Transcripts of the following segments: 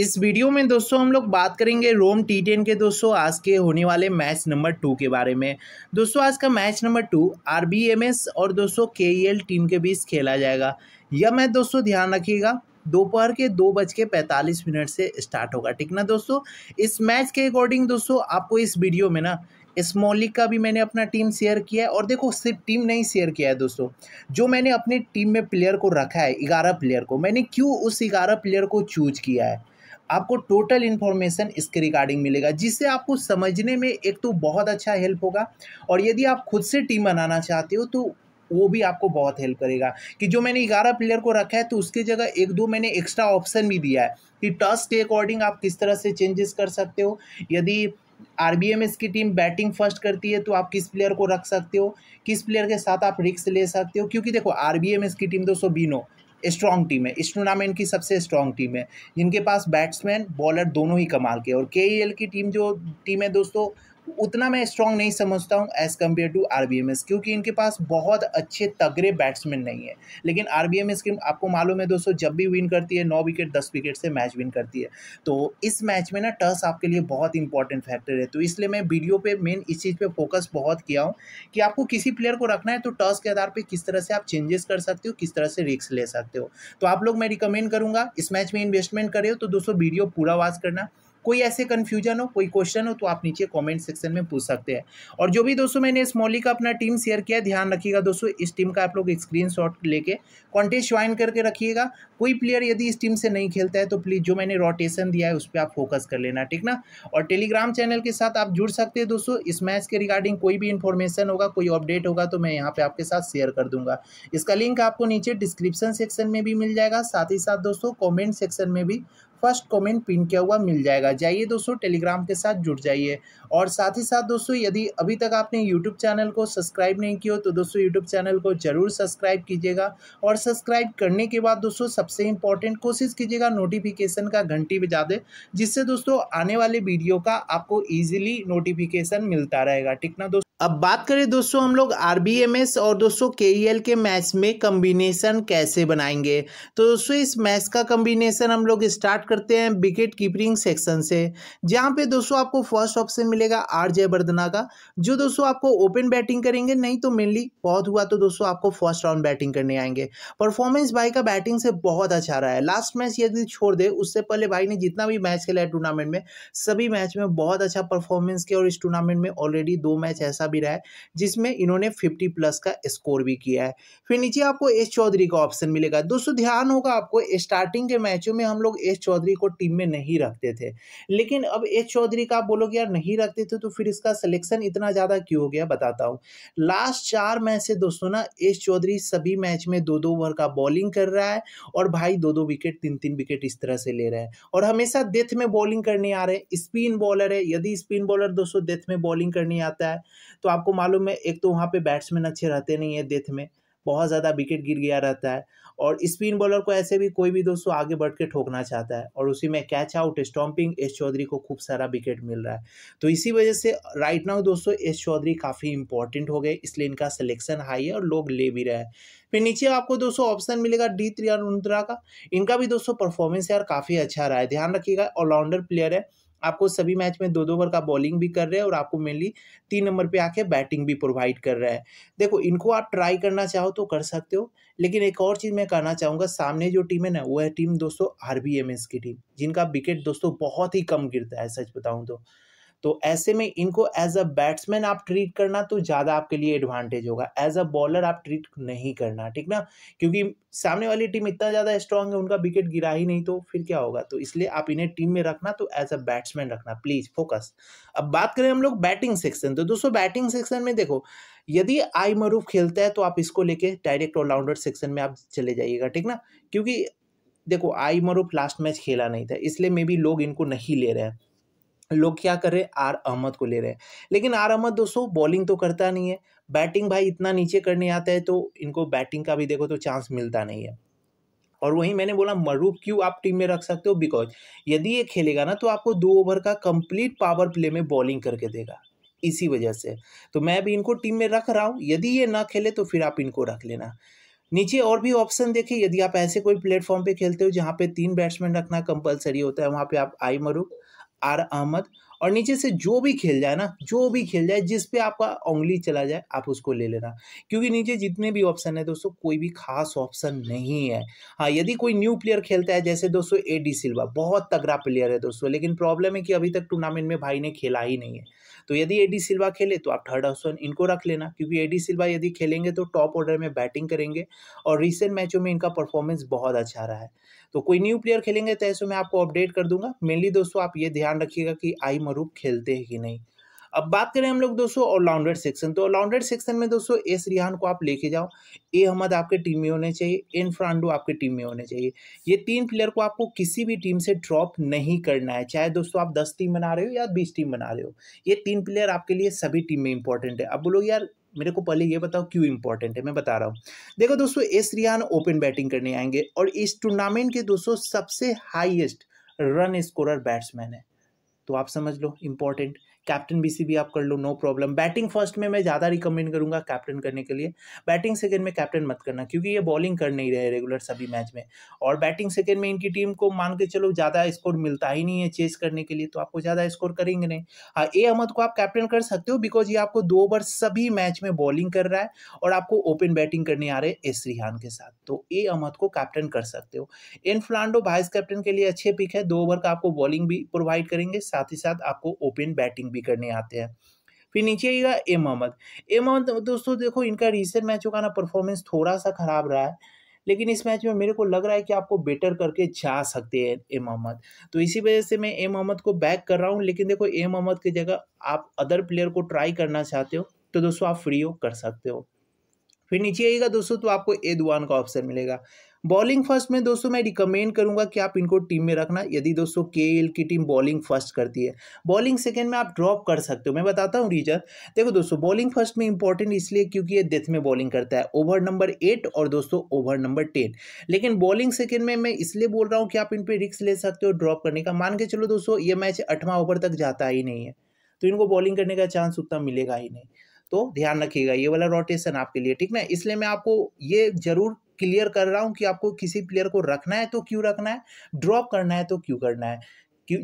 इस वीडियो में दोस्तों हम लोग बात करेंगे रोम टी टेन के दोस्तों आज के होने वाले मैच नंबर टू के बारे में दोस्तों आज का match number two R B M S और दोस्तों के एल टीम के बीच खेला जाएगा यह मैच दोस्तों ध्यान रखिएगा दोपहर के दो बज के पैंतालीस मिनट से स्टार्ट होगा ठीक ना दोस्तों इस मैच के अकॉर्डिंग दोस्तों आपको इस वीडियो में ना इस मौलिक का भी मैंने अपना टीम शेयर किया है और देखो सिर्फ टीम नहीं शेयर किया है दोस्तों जो मैंने अपनी टीम में प्लेयर को रखा है ग्यारह प्लेयर को मैंने क्यों उस ग्यारह प्लेयर को चूज किया है आपको टोटल इन्फॉर्मेशन इसके रिगार्डिंग मिलेगा जिससे आपको समझने में एक तो बहुत अच्छा हेल्प होगा और यदि आप खुद से टीम बनाना चाहते हो तो वो भी आपको बहुत हेल्प करेगा कि जो मैंने ग्यारह प्लेयर को रखा है तो उसके जगह एक दो मैंने एक्स्ट्रा ऑप्शन भी दिया है कि टॉस के अकॉर्डिंग आप किस तरह से चेंजेस कर सकते हो यदि आर की टीम बैटिंग फर्स्ट करती है तो आप किस प्लेयर को रख सकते हो किस प्लेयर के साथ आप रिक्स ले सकते हो क्योंकि देखो आर की टीम दोस्तों बीनो स्ट्रॉन्ग टीम है इस टूर्नामेंट की सबसे स्ट्रॉन्ग टीम है जिनके पास बैट्समैन बॉलर दोनों ही कमाल के और के की टीम जो टीम है दोस्तों उतना मैं स्ट्रॉन्ग नहीं समझता हूँ एज़ कम्पेयर टू आर क्योंकि इनके पास बहुत अच्छे तगड़े बैट्समैन नहीं है लेकिन आर बी आपको मालूम है दोस्तों जब भी विन करती है नौ विकेट दस विकेट से मैच विन करती है तो इस मैच में ना टस आपके लिए बहुत इंपॉर्टेंट फैक्टर है तो इसलिए मैं वीडियो पे मेन इस चीज़ पे फोकस बहुत किया हूँ कि आपको किसी प्लेयर को रखना है तो टस के आधार पर किस तरह से आप चेंजेस कर सकते हो किस तरह से रिक्स ले सकते हो तो आप लोग मैं रिकमेंड करूँगा इस मैच में इन्वेस्टमेंट करे तो दोस्तों वीडियो पूरा वाच करना कोई ऐसे कन्फ्यूजन हो कोई क्वेश्चन हो तो आप नीचे कॉमेंट सेक्शन में पूछ सकते हैं और जो भी दोस्तों मैंने इस मॉली का अपना टीम शेयर किया ध्यान रखिएगा दोस्तों इस टीम का आप लोग स्क्रीन शॉट लेके कॉन्टेस्ट ज्वाइन करके रखिएगा कोई प्लेयर यदि इस टीम से नहीं खेलता है तो प्लीज़ जो मैंने रोटेशन दिया है उस पर आप फोकस कर लेना ठीक ना और टेलीग्राम चैनल के साथ आप जुड़ सकते हैं दोस्तों इस मैच के रिगार्डिंग कोई भी इन्फॉर्मेशन होगा कोई अपडेट होगा तो मैं यहाँ पे आपके साथ शेयर कर दूंगा इसका लिंक आपको नीचे डिस्क्रिप्शन सेक्शन में भी मिल जाएगा साथ ही साथ दोस्तों कॉमेंट सेक्शन में भी फर्स्ट कमेंट पिन किया हुआ मिल जाएगा जाइए दोस्तों टेलीग्राम के साथ जुड़ जाइए और साथ ही साथ दोस्तों यदि अभी तक आपने यूट्यूब चैनल को सब्सक्राइब नहीं किया तो दोस्तों यूट्यूब चैनल को जरूर सब्सक्राइब कीजिएगा और सब्सक्राइब करने के बाद दोस्तों सबसे इंपॉर्टेंट कोशिश कीजिएगा नोटिफिकेशन का घंटी बजा दे जिससे दोस्तों आने वाले वीडियो का आपको ईजिली नोटिफिकेशन मिलता रहेगा ठीक ना दोस्तों अब बात करें दोस्तों हम लोग आर और दोस्तों e के के मैच में कम्बिनेसन कैसे बनाएंगे तो दोस्तों इस मैच का कम्बिनेसन हम लोग स्टार्ट करते हैं विकेट कीपरिंग सेक्शन से जहां पे दोस्तों आपको फर्स्ट ऑप्शन मिलेगा आर जयवर्धना का जो दोस्तों आपको ओपन बैटिंग करेंगे नहीं तो मेनली बहुत हुआ तो दोस्तों आपको फर्स्ट राउंड बैटिंग करने आएंगे परफॉर्मेंस भाई का बैटिंग से बहुत अच्छा रहा है लास्ट मैच यदि छोड़ दे उससे पहले भाई ने जितना भी मैच खेला है टूर्नामेंट में सभी मैच में बहुत अच्छा परफॉर्मेंस किया और इस टूर्नामेंट में ऑलरेडी दो मैच ऐसा ऐसा भी रहा है जिसमें इन्होंने फिफ्टी प्लस का स्कोर भी किया है फिर नीचे आपको एस चौधरी का ऑप्शन मिलेगा दोस्तों ध्यान होगा आपको स्टार्टिंग के मैचों में हम लोग एस चौधरी को टीम में नहीं रखते थे लेकिन अब एस चौधरी का आप बोलोगे यार नहीं रखते थे तो फिर इसका सिलेक्शन इतना ज़्यादा क्यों हो गया बताता हूँ लास्ट चार मैच से दोस्तों ना एस चौधरी सभी मैच में दो दो ओवर का बॉलिंग कर रहा है और भाई दो दो विकेट तीन तीन विकेट इस तरह से ले रहे हैं और हमेशा डेथ में बॉलिंग करने आ रहे हैं स्पिन बॉलर है यदि स्पिन बॉलर दोस्तों डेथ में बॉलिंग करने आता है तो आपको मालूम है एक तो वहाँ पे बैट्समैन अच्छे रहते नहीं है डेथ में बहुत ज़्यादा विकेट गिर गया रहता है और स्पिन बॉलर को ऐसे भी कोई भी दोस्तों आगे बढ़ के ठोकना चाहता है और उसी में catch out stumping S Choudhary को खूब सारा विकेट मिल रहा है तो इसी वजह से राइट नाउ दोस्तों एस चौधरी काफ़ी इंपॉर्टेंट हो गए इसलिए इनका सिलेक्शन हाई है और लोग ले भी रहे हैं फिर नीचे आपको दोस्तों ऑप्शन मिलेगा डी त्रियानुद्रा का इनका भी दोस्तों परफॉर्मेंस यार काफ़ी अच्छा रहा है ध्यान रखिएगा ऑलराउंडर प्लेयर है आपको सभी मैच में दो दो ओवर का बॉलिंग भी कर रहे हैं और आपको मेनली तीन नंबर पे आके बैटिंग भी प्रोवाइड कर रहा है देखो इनको आप ट्राई करना चाहो तो कर सकते हो लेकिन एक और चीज़ मैं कहना चाहूँगा सामने जो टीम है ना वो है टीम दोस्तों आर की टीम जिनका विकेट दोस्तों बहुत ही कम गिरता है सच बताऊँ तो तो ऐसे में इनको एज अ बैट्समैन आप ट्रीट करना तो ज़्यादा आपके लिए एडवांटेज होगा एज अ बॉलर आप ट्रीट नहीं करना ठीक ना क्योंकि सामने वाली टीम इतना ज़्यादा स्ट्रांग है उनका विकेट गिरा ही नहीं तो फिर क्या होगा तो इसलिए आप इन्हें टीम में रखना तो एज अ बैट्समैन रखना प्लीज़ फोकस अब बात करें हम लोग बैटिंग सेक्शन तो दोस्तों बैटिंग सेक्शन में देखो यदि आई मरूफ खेलता है तो आप इसको लेके डायरेक्ट ऑलराउंडर सेक्शन में आप चले जाइएगा ठीक ना क्योंकि देखो आई मरूफ लास्ट मैच खेला नहीं था इसलिए मे बी लोग इनको नहीं ले रहे हैं लोग क्या कर रहे हैं आर अहमद को ले रहे हैं लेकिन आर अहमद दोस्तों बॉलिंग तो करता नहीं है बैटिंग भाई इतना नीचे करने आता है तो इनको बैटिंग का भी देखो तो चांस मिलता नहीं है और वहीं मैंने बोला मरूफ क्यों आप टीम में रख सकते हो बिकॉज यदि ये खेलेगा ना तो आपको दो ओवर का कंप्लीट पावर प्ले में बॉलिंग करके देगा इसी वजह से तो मैं भी इनको टीम में रख रहा हूँ यदि ये ना खेले तो फिर आप इनको रख लेना नीचे और भी ऑप्शन देखिए यदि आप ऐसे कोई प्लेटफॉर्म पे खेलते हो जहाँ पे तीन बैट्समैन रखना कंपलसरी होता है वहाँ पे आप आई मरूफ आर अहमद और नीचे से जो भी खेल जाए ना जो भी खेल जाए जिस पे आपका उंगली चला जाए आप उसको ले लेना क्योंकि नीचे जितने भी ऑप्शन है दोस्तों कोई भी खास ऑप्शन नहीं है हाँ यदि कोई न्यू प्लेयर खेलता है जैसे दोस्तों ए डी सिल्वा बहुत तगड़ा प्लेयर है दोस्तों लेकिन प्रॉब्लम है कि अभी तक टूर्नामेंट में भाई ने खेला ही नहीं है तो यदि ए डी सिल्वा खेले तो आप थर्ड ऑप्शन इनको रख लेना क्योंकि ए डी सिल्वा यदि खेलेंगे तो टॉप ऑर्डर में बैटिंग करेंगे और रिसेंट मैचों में इनका परफॉर्मेंस बहुत अच्छा रहा है तो कोई न्यू प्लेयर खेलेंगे तो ऐसे मैं आपको अपडेट कर दूंगा मेनली दोस्तों आप ये ध्यान रखिएगा कि आई मरूप खेलते हैं कि नहीं अब बात करें हम लोग दोस्तों ऑलराउंडर सेक्शन तो ऑलराउंडर सेक्शन में दोस्तों एस रिहान को आप लेके जाओ ए अहमद आपके टीम में होने चाहिए एन फ्रांडो आपके टीम में होने चाहिए ये तीन प्लेयर को आपको किसी भी टीम से ड्रॉप नहीं करना है चाहे दोस्तों आप दस टीम बना रहे हो या बीस टीम बना रहे हो ये तीन प्लेयर आपके लिए सभी टीम में इंपॉर्टेंट है अब बोलो यार मेरे को पहले ये बताओ क्यों इंपॉर्टेंट है मैं बता रहा हूँ देखो दोस्तों एस रिहान ओपन बैटिंग करने आएंगे और इस टूर्नामेंट के दोस्तों सबसे हाईएस्ट रन स्कोरर बैट्समैन है तो आप समझ लो इम्पोर्टेंट कैप्टन सी भी आप कर लो नो प्रॉब्लम बैटिंग फर्स्ट में मैं ज़्यादा रिकमेंड करूँगा कैप्टन करने के लिए बैटिंग सेकेंड में कैप्टन मत करना क्योंकि ये बॉलिंग कर नहीं रहे रेगुलर सभी मैच में और बैटिंग सेकेंड में इनकी टीम को मान के चलो ज़्यादा स्कोर मिलता ही नहीं है चेस करने के लिए तो आपको ज़्यादा स्कोर करेंगे नहीं हाँ ए अहमद को आप कैप्टन कर सकते हो बिकॉज ये आपको दो ओवर सभी मैच में बॉलिंग कर रहा है और आपको ओपन बैटिंग करने आ रहे हैं एस रिहान के साथ तो ए अहमद को कैप्टन कर सकते हो इन फ्लांडो वाइस कैप्टन के लिए अच्छे पिक है दो ओवर का आपको बॉलिंग भी प्रोवाइड करेंगे साथ ही साथ आपको ओपन बैटिंग भी करने आते हैं फिर नीचे आएगा ए मोहम्मद ए मोहम्मद तो दोस्तों देखो इनका रिसेंट मैचों का ना परफॉर्मेंस थोड़ा सा खराब रहा है लेकिन इस मैच में मेरे को लग रहा है कि आपको बेटर करके जा सकते हैं ए मोहम्मद तो इसी वजह से मैं ए मोहम्मद को बैक कर रहा हूँ लेकिन देखो ए मोहम्मद की जगह आप अदर प्लेयर को ट्राई करना चाहते हो तो दोस्तों आप फ्री हो कर सकते हो फिर नीचे आइएगा दोस्तों तो आपको ए दुआन का ऑप्शन मिलेगा बॉलिंग फर्स्ट में दोस्तों मैं रिकमेंड करूंगा कि आप इनको टीम में रखना यदि दोस्तों के की टीम बॉलिंग फर्स्ट करती है बॉलिंग सेकेंड में आप ड्रॉप कर सकते हो मैं बताता हूँ रीजन देखो दोस्तों बॉलिंग फर्स्ट में इंपॉर्टेंट इसलिए क्योंकि ये डेथ में बॉलिंग करता है ओवर नंबर एट और दोस्तों ओवर नंबर टेन लेकिन बॉलिंग सेकेंड में मैं इसलिए बोल रहा हूँ कि आप इन पर रिक्स ले सकते हो ड्रॉप करने का मान के चलो दोस्तों ये मैच अठवा ओवर तक जाता ही नहीं है तो इनको बॉलिंग करने का चांस उतना मिलेगा ही नहीं तो ध्यान रखिएगा ये वाला रोटेशन आपके लिए ठीक ना इसलिए मैं आपको ये जरूर क्लियर कर रहा हूँ कि आपको किसी प्लेयर को रखना है तो क्यों रखना है ड्रॉप करना है तो क्यों करना है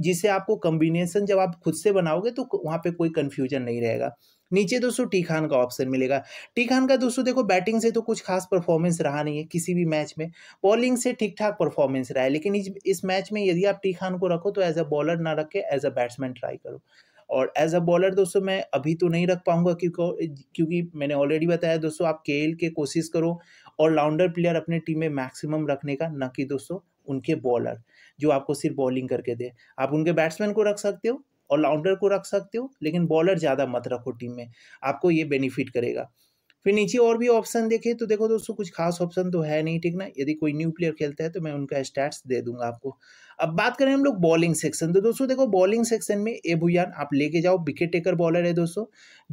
जिससे आपको कम्बिनेशन जब आप खुद से बनाओगे तो वहाँ पे कोई कन्फ्यूजन नहीं रहेगा नीचे दोस्तों टी खान का ऑप्शन मिलेगा टी खान का दोस्तों देखो बैटिंग से तो कुछ खास परफॉर्मेंस रहा नहीं है किसी भी मैच में बॉलिंग से ठीक ठाक परफॉर्मेंस रहा है लेकिन इस इस मैच में यदि आप टी खान को रखो तो एज अ बॉलर ना रख के एज अ बैट्समैन ट्राई करो और एज अ बॉलर दोस्तों मैं अभी तो नहीं रख पाऊंगा क्योंकि क्योंकि मैंने ऑलरेडी बताया दोस्तों आप के के कोशिश करो ऑलराउंडर प्लेयर अपने टीम में मैक्सिमम रखने का न कि दोस्तों उनके बॉलर जो आपको सिर्फ बॉलिंग करके दे आप उनके बैट्समैन को रख सकते हो ऑलराउंडर को रख सकते हो लेकिन बॉलर ज़्यादा मत रखो टीम में आपको ये बेनिफिट करेगा फिर नीचे और भी ऑप्शन देखें तो देखो दोस्तों कुछ खास ऑप्शन तो है नहीं ठीक ना यदि कोई न्यू प्लेयर खेलता है तो मैं उनका स्टैट्स दे दूंगा आपको अब बात करें हम लोग बॉलिंग सेक्शन तो दोस्तों देखो बॉलिंग सेक्शन में ए भुयान आप लेके जाओ विकेट टेकर बॉलर है दोस्तों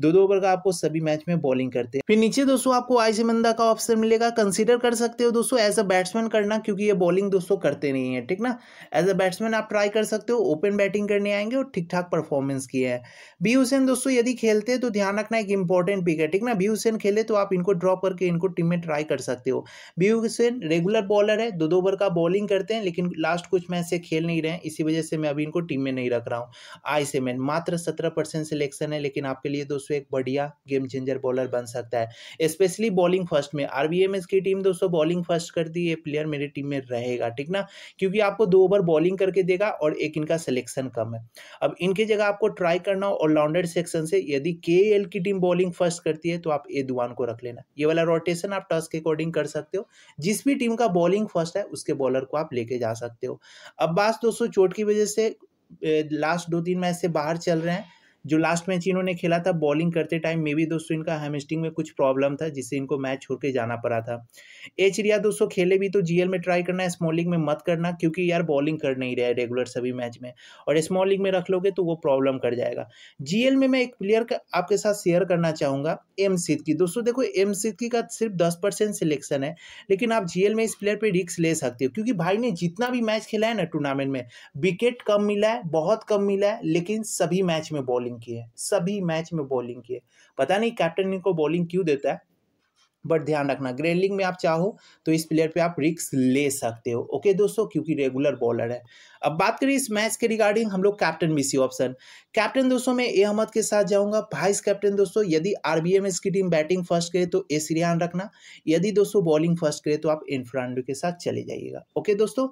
दो दो ओवर का आपको सभी मैच में बॉलिंग करते हैं फिर नीचे दोस्तों आपको आई सिमंदा का ऑप्शन मिलेगा कंसिडर कर सकते हो दोस्तों एज अ बैट्समैन करना क्योंकि ये बॉलिंग दोस्तों करते नहीं है ठीक ना एज अ बैट्समैन आप ट्राई कर सकते हो ओपन बैटिंग करने आएंगे और ठीक ठाक परफॉर्मेंस किए हैं बी हुसैन दोस्तों यदि खेलते हैं तो ध्यान रखना एक इंपॉर्टेंट पिक है ठीक ना बी हुसैन खेले तो आप इनको ड्रॉप करके इनको टीम में ट्राई कर सकते हो बी हुसैन रेगुलर बॉलर है दो दो ओवर का बॉलिंग करते हैं लेकिन लास्ट कुछ मैच से से खेल नहीं रहे हैं इसी वजह से मैं अभी इनको टीम में नहीं रख रहा हूँ आई से मैन मात्र सत्रह परसेंट सिलेक्शन है लेकिन आपके लिए दोस्तों एक बढ़िया गेम चेंजर बॉलर बन सकता है स्पेशली बॉलिंग फर्स्ट में आर की टीम दोस्तों बॉलिंग फर्स्ट करती है प्लेयर मेरी टीम में रहेगा ठीक ना क्योंकि आपको दो ओवर बॉलिंग करके देगा और एक इनका सिलेक्शन कम है अब इनकी जगह आपको ट्राई करना ऑलराउंडर सेक्शन से यदि के की टीम बॉलिंग फर्स्ट करती है तो आप ए दुआन को रख लेना ये वाला रोटेशन आप टॉस के अकॉर्डिंग कर सकते हो जिस भी टीम का बॉलिंग फर्स्ट है उसके बॉलर को आप लेके जा सकते हो अब अब्बास दोस्तों चोट की वजह से लास्ट दो तीन मैच से बाहर चल रहे हैं जो लास्ट मैच इन्होंने खेला था बॉलिंग करते टाइम मे भी दोस्तों इनका हेमस्टिंग में कुछ प्रॉब्लम था जिससे इनको मैच छोड़ के जाना पड़ा था एच रिया दोस्तों खेले भी तो जीएल में ट्राई करना स्मॉल में मत करना क्योंकि यार बॉलिंग कर नहीं रहा है रेगुलर सभी मैच में और स्मॉल लीग में रख लोगे तो वो प्रॉब्लम कर जाएगा जीएल में मैं एक प्लेयर का आपके साथ शेयर करना चाहूँगा एम सिद्की दोस्तों देखो एम सिद्की का सिर्फ दस परसेंट सिलेक्शन है लेकिन आप जीएल में इस प्लेयर पर रिक्स ले सकते हो क्योंकि भाई ने जितना भी मैच खेला है ना टूर्नामेंट में विकेट कम मिला है बहुत कम मिला है लेकिन सभी मैच में बॉलिंग बॉलिंग की है सभी मैच में बॉलिंग की है पता नहीं कैप्टन इनको बॉलिंग क्यों देता है बट ध्यान रखना ग्रेलिंग में आप चाहो तो इस प्लेयर पे आप रिक्स ले सकते हो ओके दोस्तों क्योंकि रेगुलर बॉलर है अब बात करें इस मैच के रिगार्डिंग हम लोग कैप्टन बीसी ऑप्शन कैप्टन दोस्तों मैं ए अहमद के साथ जाऊंगा वाइस कैप्टन दोस्तों यदि आरबीएम की टीम बैटिंग फर्स्ट करे तो ए सीरियान रखना यदि दोस्तों बॉलिंग फर्स्ट करे तो आप इन्फ्रांडो के साथ चले जाइएगा ओके दोस्तों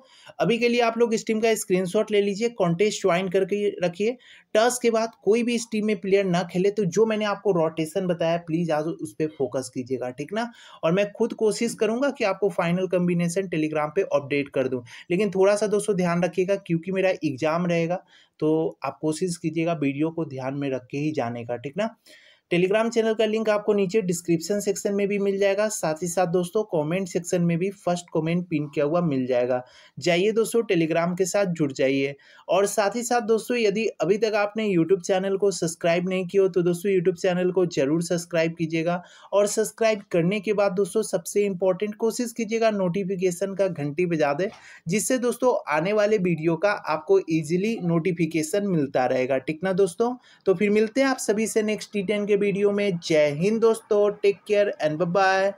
अभी के लिए आप लोग इस टीम का स्क्रीनशॉट ले लीजिए कॉन्टेस्ट ज्वाइन करके रखिए टर्स के बाद कोई भी इस टीम में प्लेयर ना खेले तो जो मैंने आपको रोटेशन बताया प्लीज़ आज उस पर फोकस कीजिएगा ठीक ना और मैं खुद कोशिश करूंगा कि आपको फाइनल कम्बिनेशन टेलीग्राम पे अपडेट कर दूं लेकिन थोड़ा सा दोस्तों ध्यान रखिएगा क्योंकि मेरा एग्जाम रहेगा तो आप कोशिश कीजिएगा वीडियो को ध्यान में रख के ही जाने का ठीक ना टेलीग्राम चैनल का लिंक आपको नीचे डिस्क्रिप्शन सेक्शन में भी मिल जाएगा साथ ही साथ दोस्तों कमेंट सेक्शन में भी फर्स्ट कमेंट पिन किया हुआ मिल जाएगा जाइए दोस्तों टेलीग्राम के साथ जुड़ जाइए और साथ ही साथ दोस्तों यदि अभी तक आपने यूट्यूब चैनल को सब्सक्राइब नहीं किया हो तो दोस्तों यूट्यूब चैनल को जरूर सब्सक्राइब कीजिएगा और सब्सक्राइब करने के बाद दोस्तों सबसे इंपॉर्टेंट कोशिश कीजिएगा नोटिफिकेशन का घंटी बजा दें जिससे दोस्तों आने वाले वीडियो का आपको ईजिली नोटिफिकेशन मिलता रहेगा ठीक ना दोस्तों तो फिर मिलते हैं आप सभी से नेक्स्ट टी के वीडियो में जय हिंद दोस्तों टेक केयर एंड बाय